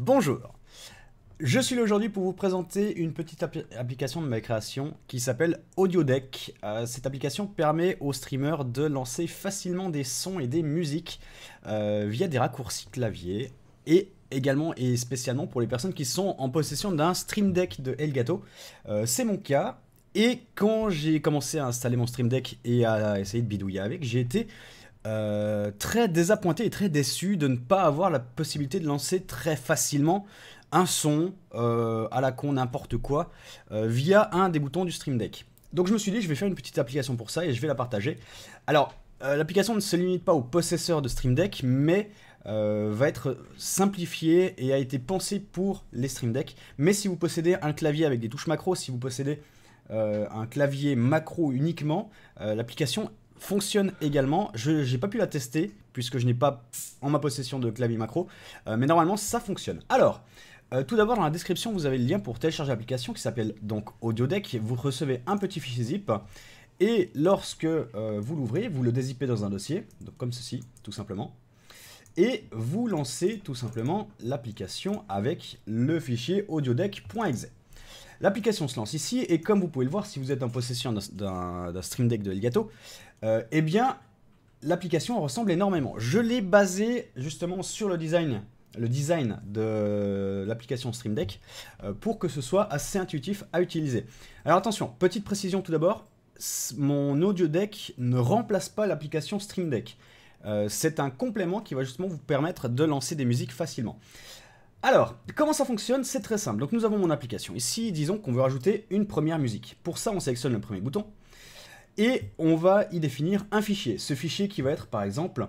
Bonjour, je suis là aujourd'hui pour vous présenter une petite application de ma création qui s'appelle AudioDeck. Euh, cette application permet aux streamers de lancer facilement des sons et des musiques euh, via des raccourcis clavier et également et spécialement pour les personnes qui sont en possession d'un Stream Deck de Elgato. Euh, c'est mon cas. Et quand j'ai commencé à installer mon Stream Deck et à essayer de bidouiller avec, j'ai été euh, très désappointé et très déçu de ne pas avoir la possibilité de lancer très facilement un son euh, à la con, n'importe quoi, euh, via un des boutons du Stream Deck. Donc je me suis dit, je vais faire une petite application pour ça et je vais la partager. Alors, l'application ne se limite pas aux possesseurs de Stream Deck, mais va être simplifiée et a été pensée pour les Stream Deck. Mais si vous possédez un clavier avec des touches macro, si vous possédez un clavier macro uniquement, l'application fonctionne également. Je n'ai pas pu la tester puisque je n'ai pas en ma possession de clavier macro, euh, mais normalement ça fonctionne. Alors, euh, tout d'abord dans la description vous avez le lien pour télécharger l'application qui s'appelle donc AudioDeck. Vous recevez un petit fichier zip et lorsque euh, vous l'ouvrez, vous le dézippez dans un dossier, donc comme ceci tout simplement. Et vous lancez tout simplement l'application avec le fichier audiodeck.exe. L'application se lance ici, et comme vous pouvez le voir, si vous êtes en possession d'un Stream Deck de Elgato, euh, eh bien, l'application ressemble énormément. Je l'ai basé justement sur le design le design de l'application Stream Deck euh, pour que ce soit assez intuitif à utiliser. Alors attention, petite précision tout d'abord, mon audio deck ne remplace pas l'application Stream Deck. Euh, c'est un complément qui va justement vous permettre de lancer des musiques facilement. Alors, comment ça fonctionne C'est très simple. Donc nous avons mon application. Ici, disons qu'on veut rajouter une première musique. Pour ça, on sélectionne le premier bouton et on va y définir un fichier. Ce fichier qui va être, par exemple,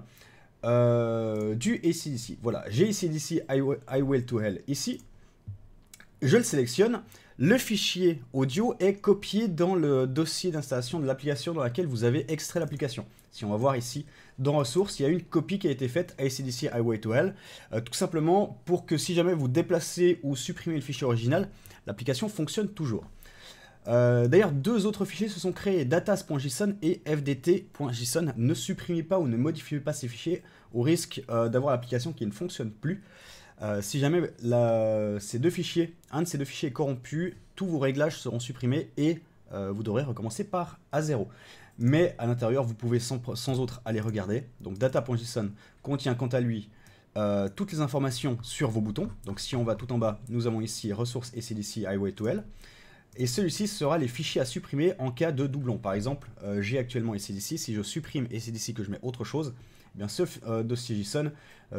euh, du ACDC. Voilà, j'ai ACDC I, I Will to Hell ici. Je le sélectionne. Le fichier audio est copié dans le dossier d'installation de l'application dans laquelle vous avez extrait l'application si on va voir ici, dans ressources, il y a une copie qui a été faite à ACDC Highway to l euh, tout simplement pour que si jamais vous déplacez ou supprimez le fichier original, l'application fonctionne toujours. Euh, d'ailleurs, deux autres fichiers se sont créés, datas.json et fdt.json. Ne supprimez pas ou ne modifiez pas ces fichiers au risque euh, d'avoir l'application qui ne fonctionne plus. si jamais ces deux fichiers, un de ces deux fichiers est corrompu, tous vos réglages seront supprimés et vous devrez recommencer par à zéro mais à l'intérieur, vous pouvez sans, autre aller regarder. Donc data.json contient quant à lui euh, toutes les informations sur vos boutons. Donc si on va tout en bas, nous avons ici ressources et CDC Highway to L. Et celui-ci sera les fichiers à supprimer en cas de doublon. Par exemple, euh, j'ai actuellement ici si je supprime et ECDC que je mets autre chose, eh bien ce euh, dossier JSON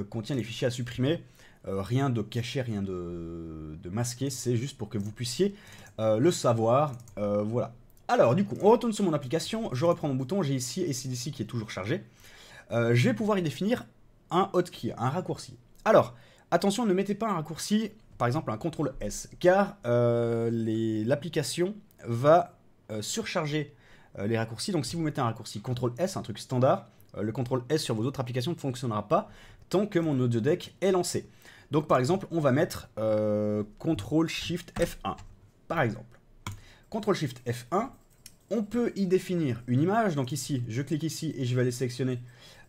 contient les fichiers à supprimer. rien de caché, rien de, de masqué, c'est juste pour que vous puissiez le savoir. voilà. Alors, du coup, on retourne sur mon application, je reprends mon bouton, j'ai ici ici qui est toujours chargé. Euh, je vais pouvoir y définir un hotkey, un raccourci. Alors, attention, ne mettez pas un raccourci, par exemple un CTRL S, car euh, l'application va euh, surcharger les raccourcis. Donc, si vous mettez un raccourci CTRL S, un truc standard, le CTRL S sur vos autres applications ne fonctionnera pas tant que mon audio deck est lancé. Donc, par exemple, on va mettre CTRL Shift F1, par exemple. CTRL Shift F1, on peut y définir une image. Donc ici, je clique ici et je vais aller sélectionner.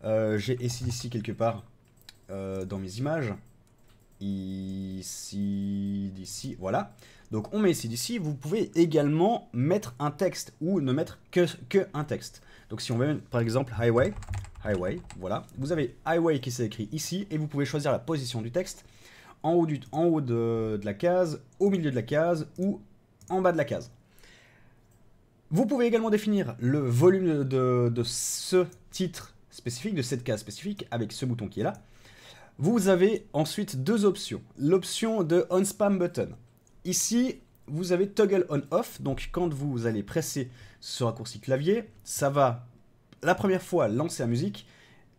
Euh, j'ai ici, ici quelque part euh, dans mes images. Ici, d'ici, voilà. Donc on met ici, d'ici. Vous pouvez également mettre un texte ou ne mettre que, un texte. Donc si on veut par exemple highway, highway, voilà. Vous avez highway qui s'est écrit ici et vous pouvez choisir la position du texte en haut, du, en haut de la case, au milieu de la case ou en bas de la case. Vous pouvez également définir le volume de, ce titre spécifique, de cette case spécifique, avec ce bouton qui est là. Vous avez ensuite deux options. L'option de On Spam Button. Ici, vous avez Toggle On Off, donc quand vous allez presser ce raccourci clavier, ça va la première fois lancer la musique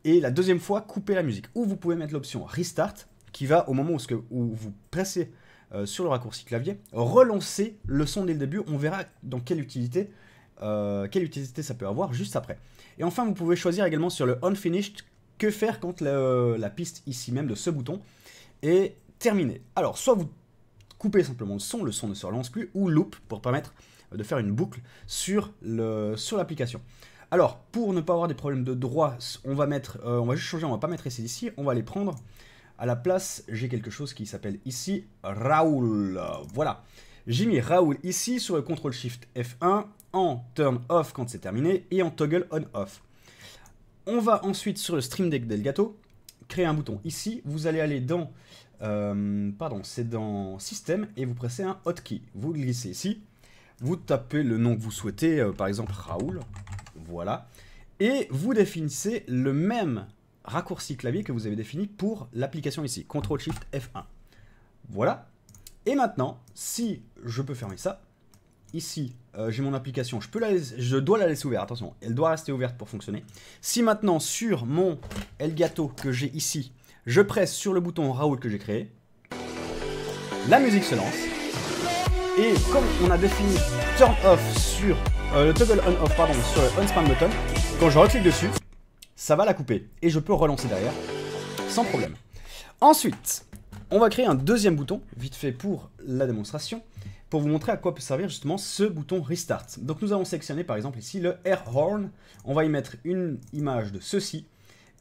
et la deuxième fois couper la musique. Ou vous pouvez mettre l'option Restart, qui va au moment où, ce que, où vous pressez euh, sur le raccourci clavier, relancer le son dès le début. On verra dans quelle utilité, euh, quelle utilité ça peut avoir juste après. Et enfin, vous pouvez choisir également sur le Unfinished que faire quand la, piste ici même de ce bouton est terminée. Alors, soit vous coupez simplement le son, le son ne se relance plus, ou loop pour permettre de faire une boucle sur l'application. alors, pour ne pas avoir des problèmes de droit, on va mettre, euh, on va juste changer, on va pas mettre ici, on va les prendre à la place, j'ai quelque chose qui s'appelle ici Raoul. Voilà. J'ai mis Raoul ici sur le CTRL SHIFT F1 en turn off quand c'est terminé et en toggle on off. On va ensuite sur le Stream Deck d'Elgato créer un bouton. Ici, vous allez aller dans euh, pardon, c'est dans système et vous pressez un hotkey. Vous glissez ici, vous tapez le nom que vous souhaitez, euh, par exemple Raoul, voilà, et vous définissez le même raccourci clavier que vous avez défini pour l'application ici. CTRL SHIFT F1. Voilà. Et maintenant, si je peux fermer ça, ici, euh, j'ai mon application, je, peux la je dois la laisser ouverte, attention, elle doit rester ouverte pour fonctionner. Si maintenant, sur mon Elgato que j'ai ici, je presse sur le bouton Raoul que j'ai créé, la musique se lance. Et comme on a défini turn off sur euh, le toggle on off pardon sur le on button, quand je reclique dessus, ça va la couper. Et je peux relancer derrière, sans problème. Ensuite, on va créer un deuxième bouton, vite fait pour la démonstration, pour vous montrer à quoi peut servir justement ce bouton Restart. Donc nous allons sélectionner par exemple ici le Air Horn. On va y mettre une image de ceci.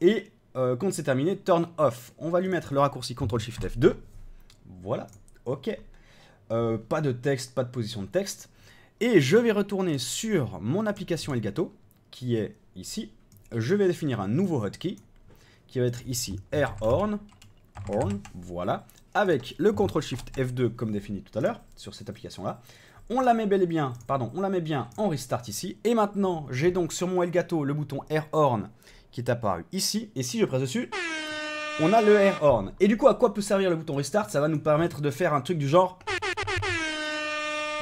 Et euh, quand c'est terminé, Turn Off. On va lui mettre le raccourci Ctrl Shift F2. Voilà, ok. Euh, pas de texte, pas de position de texte. Et je vais retourner sur mon application Elgato, qui est ici je vais définir un nouveau hotkey qui va être ici air horn, voilà, avec le CTRL SHIFT F2 comme défini tout à l'heure sur cette application là. On la met bel et bien, pardon, on la met bien en restart ici. Et maintenant, j'ai donc sur mon Elgato le bouton air horn qui est apparu ici. Et si je presse dessus, on a le air horn. Et du coup, à quoi peut servir le bouton restart Ça va nous permettre de faire un truc du genre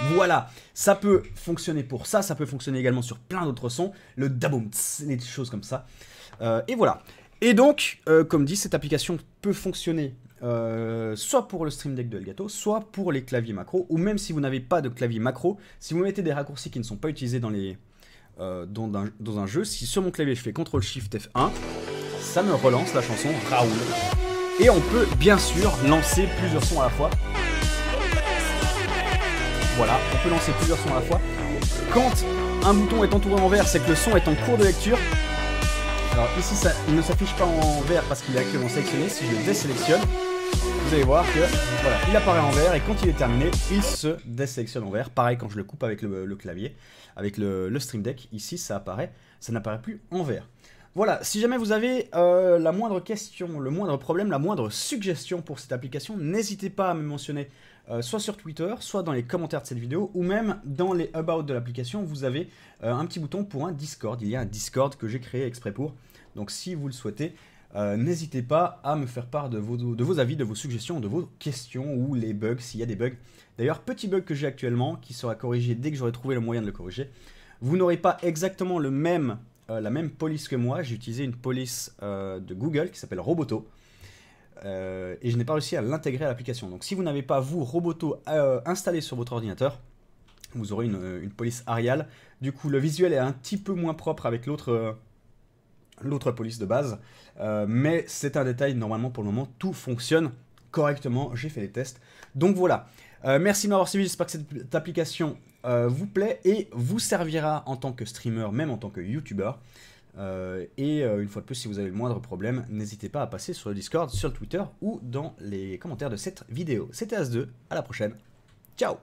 voilà, ça peut fonctionner pour ça, ça peut fonctionner également sur plein d'autres sons, le daboum, des choses comme ça. Euh, et voilà. Et donc, euh, comme dit, cette application peut fonctionner euh, soit pour le Stream Deck de Elgato, soit pour les claviers macro, ou même si vous n'avez pas de clavier macro, si vous mettez des raccourcis qui ne sont pas utilisés dans, les, dans un, dans un jeu, si sur mon clavier je fais CTRL SHIFT F1, ça me relance la chanson Raoul. Et on peut bien sûr lancer plusieurs sons à la fois. Voilà, on peut lancer plusieurs sons à la fois. Quand un bouton est entouré en vert, c'est que le son est en cours de lecture. Alors ici, ça, il ne s'affiche pas en vert parce qu'il est actuellement sélectionné. Si je le désélectionne, vous allez voir que il apparaît en vert et quand il est terminé, il se désélectionne en vert. Pareil quand je le coupe avec le, clavier, avec le, le Stream Deck, ici ça apparaît, ça n'apparaît plus en vert. Voilà, si jamais vous avez euh, la moindre question, le moindre problème, la moindre suggestion pour cette application, n'hésitez pas à me mentionner euh, soit sur Twitter, soit dans les commentaires de cette vidéo, ou même dans les About de l'application, vous avez euh, un petit bouton pour un Discord. Il y a un Discord que j'ai créé exprès pour. Donc si vous le souhaitez, n'hésitez pas à me faire part de vos, de vos avis, de vos suggestions, de vos questions ou les bugs, s'il y a des bugs. D'ailleurs, petit bug que j'ai actuellement, qui sera corrigé dès que j'aurai trouvé le moyen de le corriger. Vous n'aurez pas exactement le même euh, la même police que moi, j'ai utilisé une police euh, de Google qui s'appelle Roboto. Euh, et je n'ai pas réussi à l'intégrer à l'application. Donc si vous n'avez pas, vous, Roboto installé sur votre ordinateur, vous aurez une, police Arial. Du coup, le visuel est un petit peu moins propre avec l'autre l'autre police de base. mais c'est un détail, normalement pour le moment, tout fonctionne correctement, j'ai fait les tests. Donc voilà, euh, merci de m'avoir suivi, j'espère que cette application euh, vous plaît et vous servira en tant que streamer, même en tant que youtubeur. Euh, et une fois de plus, si vous avez le moindre problème, n'hésitez pas à passer sur le Discord, sur le Twitter ou dans les commentaires de cette vidéo. C'était As2, à la prochaine. Ciao